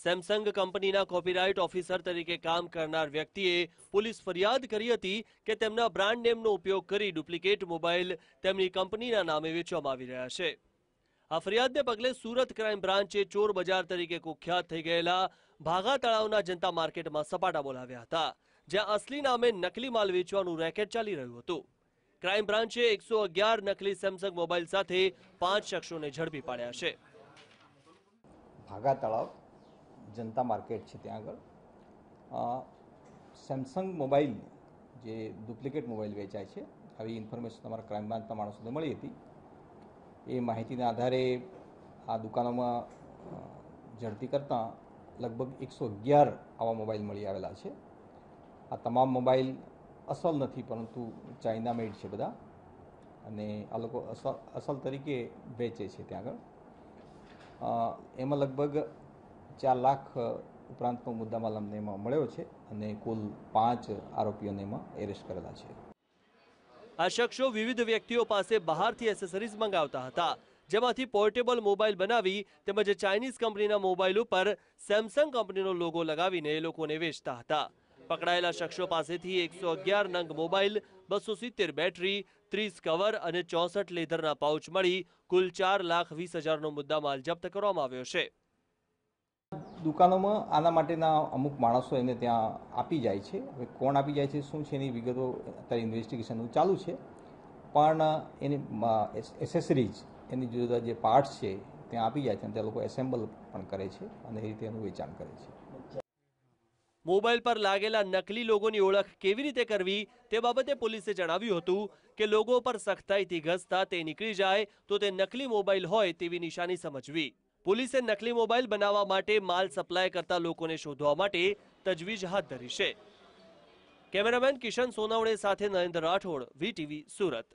Samsung કંપનીના copyright officer તરીકે કામ કરનાર વ્યક્તિએ પોલીસ ફરિયાદ કરી હતી કે તેમના બ્રાન્ડ નેમનો ઉપયોગ કરી ડુપ્લિકેટ મોબાઈલ તેમની કંપનીના નામે વેચવામાં આવી રહ્યા છે આ ફરિયાદને પગલે સુરત ક્રાઇમ બ્રાન્ચે ચોર બજાર તરીકે કુખ્યાત થઈ ગયેલા ભાગા તળાવના જનતા માર્કેટમાં સપાટા બોલાવ્યા હતા જ્યાં અસલી નામે નકલી માલ વેચવાનું રેકેટ ચાલી રહ્યું હતું ક્રાઇમ બ્રાન્ચે એકસો અગિયાર નકલી સેમસંગ મોબાઈલ સાથે પાંચ શખ્સોને ઝડપી પાડ્યા છે ભાગા તળાવ જનતા માર્કેટ છે ત્યાં આગળ સેમસંગ મોબાઈલ જે ડુપ્લિકેટ મોબાઈલ વેચાય છે આવી ઇન્ફોર્મેશન તમારા ક્રાઇમ બ્રાન્ચના માણસોને મળી હતી એ માહિતીના આધારે આ દુકાનોમાં ઝડપી કરતાં લગભગ એકસો અગિયાર આવા મોબાઈલ મળી આવેલા છે આ તમામ મોબાઈલ અસલ નથી પરંતુ ચાઇના મેડ છે બધા અને આ લોકો અસલ અસલ તરીકે વેચે છે ત્યાં આગળ એમાં લગભગ ચાર લાખ ઉપરાંતનો મુદ્દામાલ અમને એમાં મળ્યો છે અને કુલ પાંચ આરોપીઓને એમાં એરેસ્ટ કરેલા છે આ શખ્સો વિવિધ વ્યક્તિઓ પાસે બહારથી એસેસરીઝ મંગાવતા હતા જેમાંથી પોર્ટેબલ મોબાઈલ બનાવી તેમજ ચાઇનીઝ કંપનીના મોબાઈલ ઉપર સેમસંગ કંપનીનો લોગો લગાવીને એ લોકોને વેચતા હતા પકડાયેલા શખ્સો પાસેથી એકસો અગિયાર નંગ મોબાઈલ બસો સિત્તેર બેટરી ત્રીસ કવર અને ચોસઠ લેધરના પાઉચ મળી કુલ ચાર લાખ વીસ હજારનો મુદ્દામાલ જપ્ત કરવામાં આવ્યો છે દુકાનોમાં આના માટેના અમુક માણસો એને ત્યાં આપી જાય છે હવે કોણ આપી જાય છે શું છે એની વિગતો અત્યારે ઇન્વેસ્ટિગેશનનું ચાલુ છે પણ એની એસેસરીઝ એની જુદા જુદા જે પાર્ટ્સ છે ત્યાં આપી જાય છે અને તે લોકો એસેમ્બલ પણ કરે છે અને એ રીતે એનું વેચાણ કરે છે મોબાઈલ પર લાગેલા નકલી લોગોની ઓળખ કેવી રીતે કરવી તે બાબતે પોલીસે જણાવ્યું હતું કે લોગો પર સખ્તાઈથી ઘસતા તે નીકળી જાય તો તે નકલી મોબાઈલ હોય તેવી નિશાની સમજવી પોલીસે નકલી મોબાઈલ બનાવવા માટે માલ સપ્લાય કરતા લોકોને શોધવા માટે તજવીજ હાથ ધરી છે કેમેરામેન કિશન સોનાવડે સાથે નરેન્દ્ર રાઠોડ વીટીવી સુરત